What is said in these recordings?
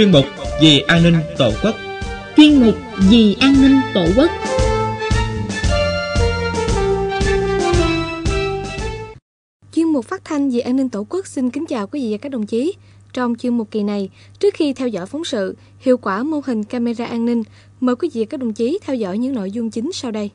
Chuyên mục Vì an ninh Tổ quốc Chuyên mục Vì an ninh Tổ quốc Chuyên mục phát thanh Vì an ninh Tổ quốc xin kính chào quý vị và các đồng chí trong chuyên mục kỳ này, trước khi theo dõi phóng sự, hiệu quả mô hình camera an ninh, mời quý vị và các đồng chí theo dõi những nội dung chính sau đây.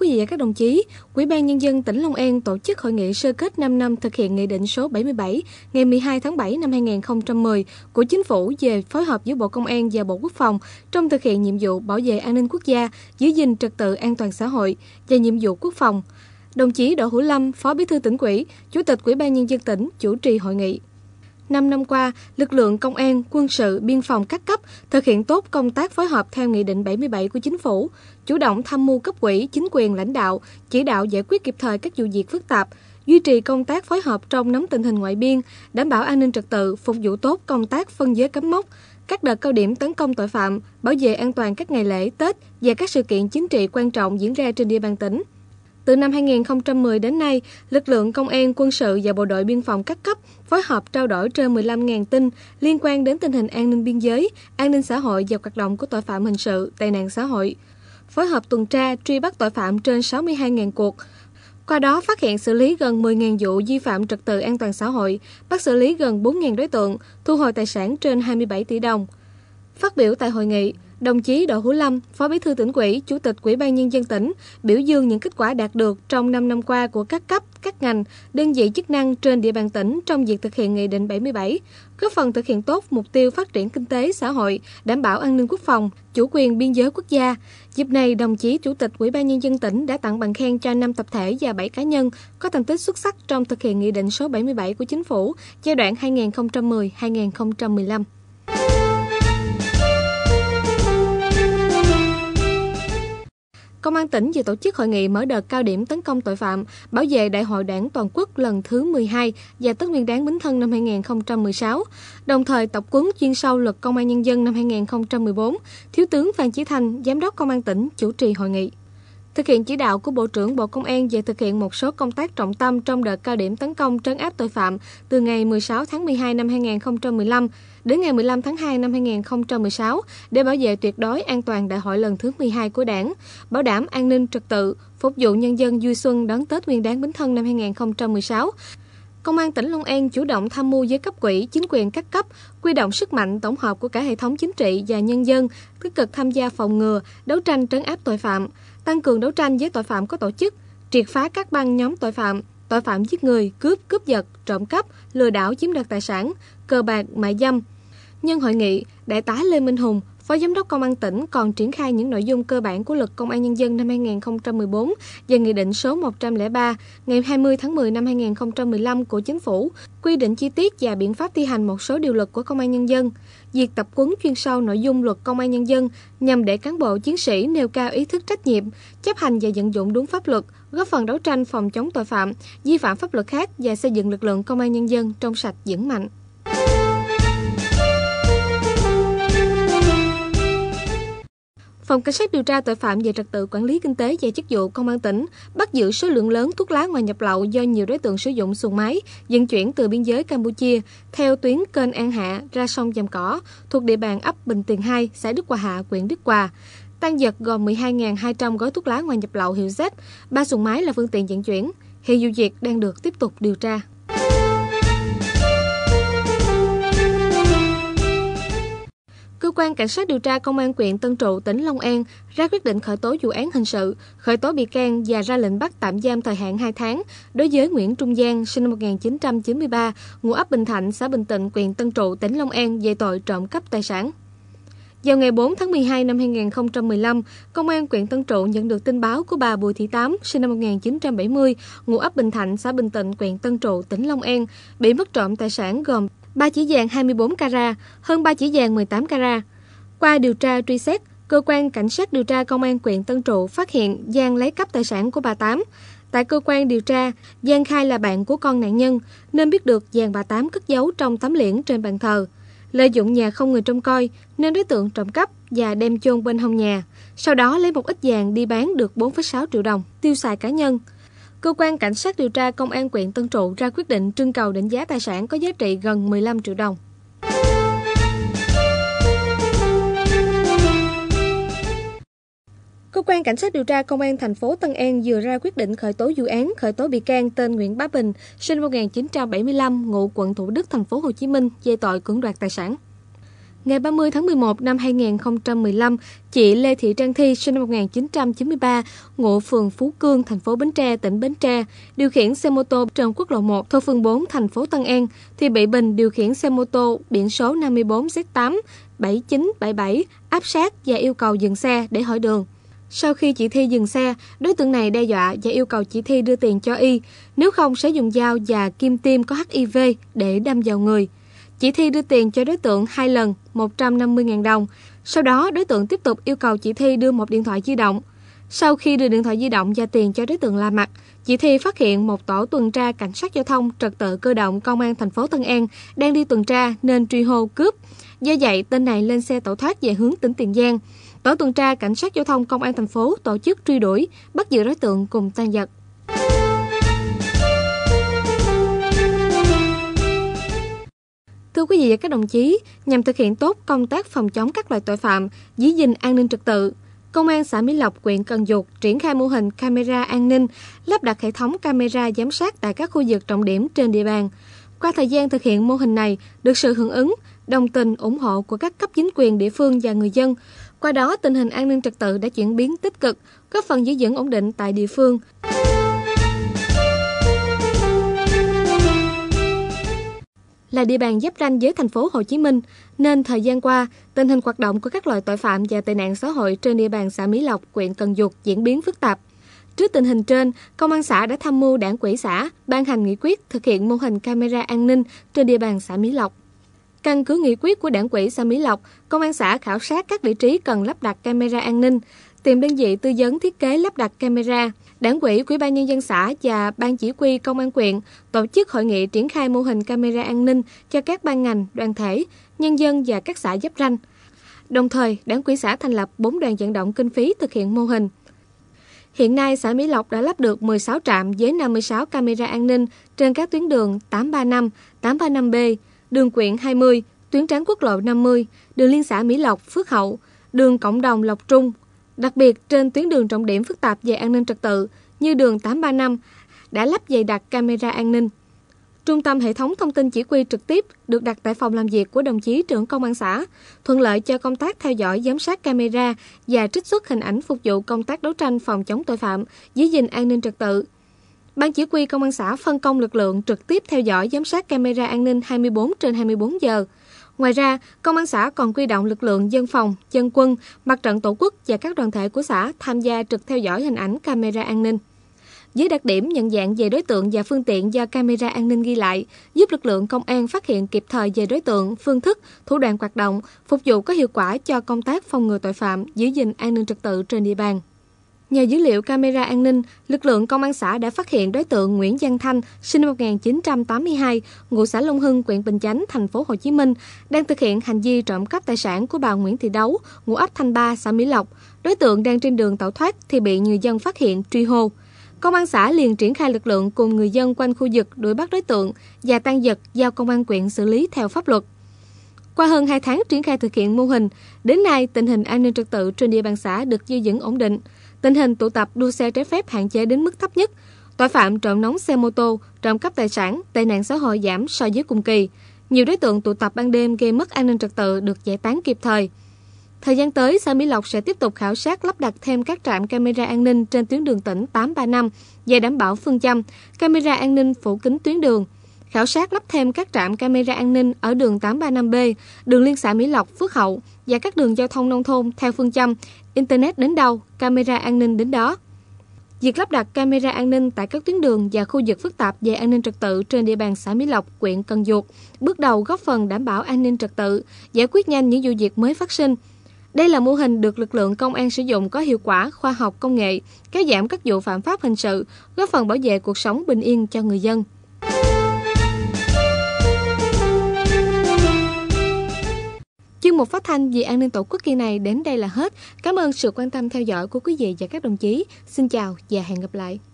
quý vị và các đồng chí, Ủy ban Nhân dân tỉnh Long An tổ chức hội nghị sơ kết 5 năm thực hiện Nghị định số 77 ngày 12 tháng 7 năm 2010 của Chính phủ về phối hợp giữa Bộ Công an và Bộ Quốc phòng trong thực hiện nhiệm vụ bảo vệ an ninh quốc gia, giữ gìn trật tự an toàn xã hội và nhiệm vụ quốc phòng. Đồng chí Đỗ Hữu Lâm, Phó Bí thư tỉnh ủy, Chủ tịch Ủy ban Nhân dân tỉnh chủ trì hội nghị. 5 năm qua, lực lượng công an, quân sự, biên phòng các cấp thực hiện tốt công tác phối hợp theo Nghị định 77 của Chính phủ, chủ động tham mưu cấp quỹ chính quyền lãnh đạo, chỉ đạo giải quyết kịp thời các vụ việc phức tạp, duy trì công tác phối hợp trong nắm tình hình ngoại biên, đảm bảo an ninh trật tự, phục vụ tốt công tác phân giới cấm mốc, các đợt cao điểm tấn công tội phạm, bảo vệ an toàn các ngày lễ, Tết và các sự kiện chính trị quan trọng diễn ra trên địa bàn tỉnh. Từ năm 2010 đến nay, lực lượng công an, quân sự và bộ đội biên phòng các cấp phối hợp trao đổi trên 15.000 tin liên quan đến tình hình an ninh biên giới, an ninh xã hội và hoạt động của tội phạm hình sự, tệ nạn xã hội. Phối hợp tuần tra, truy bắt tội phạm trên 62.000 cuộc. Qua đó phát hiện xử lý gần 10.000 vụ vi phạm trật tự an toàn xã hội, bắt xử lý gần 4.000 đối tượng, thu hồi tài sản trên 27 tỷ đồng. Phát biểu tại hội nghị, Đồng chí Đỗ Hữu Lâm, Phó Bí thư tỉnh ủy, Chủ tịch Ủy ban nhân dân tỉnh biểu dương những kết quả đạt được trong 5 năm qua của các cấp, các ngành, đơn vị chức năng trên địa bàn tỉnh trong việc thực hiện Nghị định 77, góp phần thực hiện tốt mục tiêu phát triển kinh tế xã hội, đảm bảo an ninh quốc phòng, chủ quyền biên giới quốc gia. Dịp này, đồng chí Chủ tịch Ủy ban nhân dân tỉnh đã tặng bằng khen cho 5 tập thể và 7 cá nhân có thành tích xuất sắc trong thực hiện Nghị định số 77 của Chính phủ giai đoạn 2010-2015. Công an tỉnh vừa tổ chức hội nghị mở đợt cao điểm tấn công tội phạm, bảo vệ Đại hội Đảng toàn quốc lần thứ 12 và Tết Nguyên đáng Bính Thân năm 2016, đồng thời tập huấn chuyên sâu luật Công an nhân dân năm 2014. Thiếu tướng Phan Chí Thành, Giám đốc Công an tỉnh chủ trì hội nghị. Thực hiện chỉ đạo của Bộ trưởng Bộ Công an về thực hiện một số công tác trọng tâm trong đợt cao điểm tấn công trấn áp tội phạm từ ngày 16 tháng 12 năm 2015 đến ngày 15 tháng 2 năm 2016 để bảo vệ tuyệt đối an toàn đại hội lần thứ 12 của Đảng, bảo đảm an ninh trật tự, phục vụ nhân dân vui xuân đón Tết Nguyên đán Bính Thân năm 2016. Công an tỉnh Long An chủ động tham mưu với cấp quỹ, chính quyền các cấp, quy động sức mạnh tổng hợp của cả hệ thống chính trị và nhân dân, tích cực tham gia phòng ngừa, đấu tranh trấn áp tội phạm, tăng cường đấu tranh với tội phạm có tổ chức, triệt phá các băng nhóm tội phạm, tội phạm giết người, cướp, cướp giật, trộm cắp, lừa đảo chiếm đoạt tài sản, cờ bạc, mại dâm. Nhân hội nghị, Đại tá Lê Minh Hùng, Phó Giám đốc Công an tỉnh còn triển khai những nội dung cơ bản của Luật Công an Nhân dân năm 2014 và Nghị định số 103 ngày 20 tháng 10 năm 2015 của Chính phủ, quy định chi tiết và biện pháp thi hành một số điều luật của Công an Nhân dân việc tập quấn chuyên sâu nội dung luật công an nhân dân nhằm để cán bộ chiến sĩ nêu cao ý thức trách nhiệm, chấp hành và vận dụng đúng pháp luật, góp phần đấu tranh phòng chống tội phạm, vi phạm pháp luật khác và xây dựng lực lượng công an nhân dân trong sạch vững mạnh. Phòng Cảnh sát điều tra tội phạm về trật tự quản lý kinh tế và chức vụ Công an tỉnh bắt giữ số lượng lớn thuốc lá ngoài nhập lậu do nhiều đối tượng sử dụng xuồng máy vận chuyển từ biên giới Campuchia theo tuyến kênh An Hạ ra sông Giàm Cỏ thuộc địa bàn ấp Bình Tiền 2, xã Đức Hòa Hạ, huyện Đức Hòa. Tăng vật gồm 12.200 gói thuốc lá ngoài nhập lậu hiệu Z, ba xuồng máy là phương tiện vận chuyển. Hiện vụ việc đang được tiếp tục điều tra. Cơ quan Cảnh sát điều tra Công an huyện Tân Trụ, tỉnh Long An ra quyết định khởi tố vụ án hình sự, khởi tố bị can và ra lệnh bắt tạm giam thời hạn 2 tháng đối với Nguyễn Trung Giang, sinh năm 1993, ngụ ấp Bình Thạnh, xã Bình Tịnh, huyện Tân Trụ, tỉnh Long An về tội trộm cắp tài sản. Vào ngày 4 tháng 12 năm 2015, Công an huyện Tân Trụ nhận được tin báo của bà Bùi Thị Tám, sinh năm 1970, ngụ ấp Bình Thạnh, xã Bình Tịnh, huyện Tân Trụ, tỉnh Long An, bị mất trộm tài sản gồm 3 chỉ vàng 24 carat, hơn 3 chỉ vàng 18 carat. Qua điều tra truy xét, cơ quan cảnh sát điều tra công an huyện Tân Trụ phát hiện Giang lấy cắp tài sản của bà Tám. Tại cơ quan điều tra, Giang khai là bạn của con nạn nhân, nên biết được vàng bà Tám cất giấu trong tấm liễn trên bàn thờ. Lợi dụng nhà không người trông coi, nên đối tượng trộm cắp và đem chôn bên hông nhà. Sau đó lấy một ít vàng đi bán được 4,6 triệu đồng, tiêu xài cá nhân. Cơ quan Cảnh sát điều tra Công an huyện Tân Trụ ra quyết định trưng cầu định giá tài sản có giá trị gần 15 triệu đồng. Cơ quan cảnh sát điều tra công an thành phố Tân An vừa ra quyết định khởi tố vụ án, khởi tố bị can tên Nguyễn Bá Bình, sinh năm 1975, ngụ quận Thủ Đức, thành phố Hồ Chí Minh, về tội cưỡng đoạt tài sản. Ngày 30 tháng 11 năm 2015, chị Lê Thị Trang Thi, sinh năm 1993, ngụ phường Phú Cương, thành phố Bến Tre, tỉnh Bến Tre, điều khiển xe mô tô trên quốc lộ 1 thuộc phường 4, thành phố Tân An, thì bị Bình điều khiển xe mô tô biển số 54Z8 7977 áp sát và yêu cầu dừng xe để hỏi đường. Sau khi chị Thi dừng xe, đối tượng này đe dọa và yêu cầu chị Thi đưa tiền cho y, nếu không sẽ dùng dao và kim tiêm có HIV để đâm vào người. Chị Thi đưa tiền cho đối tượng hai lần 150.000 đồng. Sau đó, đối tượng tiếp tục yêu cầu chị Thi đưa một điện thoại di động. Sau khi đưa điện thoại di động và tiền cho đối tượng la mặt, chị Thi phát hiện một tổ tuần tra cảnh sát giao thông trật tự cơ động công an thành phố Tân An đang đi tuần tra nên truy hô cướp. Do vậy, tên này lên xe tẩu thoát về hướng tỉnh Tiền Giang. Tổ tuần tra cảnh sát giao thông công an thành phố tổ chức truy đuổi, bắt giữ đối tượng cùng tan vật. Thưa quý vị và các đồng chí, nhằm thực hiện tốt công tác phòng chống các loại tội phạm, giữ gìn an ninh trật tự, Công an xã Mỹ Lộc, huyện Cần Duộc triển khai mô hình camera an ninh, lắp đặt hệ thống camera giám sát tại các khu vực trọng điểm trên địa bàn. Qua thời gian thực hiện mô hình này, được sự hưởng ứng, đồng tình, ủng hộ của các cấp chính quyền địa phương và người dân. Qua đó, tình hình an ninh trật tự đã chuyển biến tích cực, góp phần giữ vững ổn định tại địa phương, là địa bàn giáp ranh với thành phố Hồ Chí Minh, nên thời gian qua, tình hình hoạt động của các loại tội phạm và tệ nạn xã hội trên địa bàn xã Mỹ Lộc, huyện Cần Duộc diễn biến phức tạp. Trước tình hình trên, Công an xã đã tham mưu đảng quỹ xã ban hành nghị quyết thực hiện mô hình camera an ninh trên địa bàn xã Mỹ Lộc. Căn cứ nghị quyết của đảng quỹ xã Mỹ Lộc, Công an xã khảo sát các vị trí cần lắp đặt camera an ninh, tìm đơn vị tư vấn thiết kế lắp đặt camera, Đảng ủy, quỹ ban nhân dân xã và Ban chỉ huy Công an quyện tổ chức hội nghị triển khai mô hình camera an ninh cho các ban ngành, đoàn thể, nhân dân và các xã giáp ranh. Đồng thời, Đảng ủy xã thành lập 4 đoàn vận động kinh phí thực hiện mô hình. Hiện nay, xã Mỹ Lộc đã lắp được 16 trạm với 56 camera an ninh trên các tuyến đường 835, 835B, đường quyện 20, tuyến tránh quốc lộ 50, đường liên xã Mỹ Lộc, Phước Hậu, đường cộng đồng Lộc Trung, Đặc biệt, trên tuyến đường trọng điểm phức tạp về an ninh trật tự như đường 835 đã lắp dày đặt camera an ninh. Trung tâm hệ thống thông tin chỉ huy trực tiếp được đặt tại phòng làm việc của đồng chí trưởng công an xã, thuận lợi cho công tác theo dõi giám sát camera và trích xuất hình ảnh phục vụ công tác đấu tranh phòng chống tội phạm, giữ gìn an ninh trật tự. Ban chỉ huy công an xã phân công lực lượng trực tiếp theo dõi giám sát camera an ninh 24 trên 24 giờ – Ngoài ra, công an xã còn quy động lực lượng dân phòng, dân quân, mặt trận tổ quốc và các đoàn thể của xã tham gia trực theo dõi hình ảnh camera an ninh. Dưới đặc điểm nhận dạng về đối tượng và phương tiện do camera an ninh ghi lại, giúp lực lượng công an phát hiện kịp thời về đối tượng, phương thức, thủ đoạn hoạt động, phục vụ có hiệu quả cho công tác phòng ngừa tội phạm, giữ gìn an ninh trật tự trên địa bàn. Nhờ dữ liệu camera an ninh, lực lượng công an xã đã phát hiện đối tượng Nguyễn Giang Thanh, sinh năm 1982, ngụ xã Long Hưng, huyện Bình Chánh, thành phố Hồ Chí Minh, đang thực hiện hành vi trộm cắp tài sản của bà Nguyễn Thị Đấu, ngụ ấp Thanh Ba, xã Mỹ Lộc. Đối tượng đang trên đường tẩu thoát thì bị người dân phát hiện truy hô. Công an xã liền triển khai lực lượng cùng người dân quanh khu vực đuổi bắt đối tượng và tan vật giao công an quyện xử lý theo pháp luật. Qua hơn 2 tháng triển khai thực hiện mô hình, đến nay tình hình an ninh trật tự trên địa bàn xã được giữ vững ổn định. Tình hình tụ tập đua xe trái phép hạn chế đến mức thấp nhất. Tội phạm trộm nóng xe mô tô, trộm cắp tài sản, tệ nạn xã hội giảm so với cùng kỳ. Nhiều đối tượng tụ tập ban đêm gây mất an ninh trật tự được giải tán kịp thời. Thời gian tới, xã Mỹ Lộc sẽ tiếp tục khảo sát lắp đặt thêm các trạm camera an ninh trên tuyến đường tỉnh 835 và đảm bảo phương châm camera an ninh phủ kính tuyến đường khảo sát lắp thêm các trạm camera an ninh ở đường 835B, đường liên xã Mỹ Lộc, Phước Hậu và các đường giao thông nông thôn theo phương châm Internet đến đâu, camera an ninh đến đó. Việc lắp đặt camera an ninh tại các tuyến đường và khu vực phức tạp về an ninh trật tự trên địa bàn xã Mỹ Lộc, huyện Cần Duộc bước đầu góp phần đảm bảo an ninh trật tự, giải quyết nhanh những vụ việc mới phát sinh. Đây là mô hình được lực lượng công an sử dụng có hiệu quả khoa học công nghệ, kéo giảm các vụ phạm pháp hình sự, góp phần bảo vệ cuộc sống bình yên cho người dân. mục phát thanh vì an ninh tổ quốc kỳ này đến đây là hết. Cảm ơn sự quan tâm theo dõi của quý vị và các đồng chí. Xin chào và hẹn gặp lại.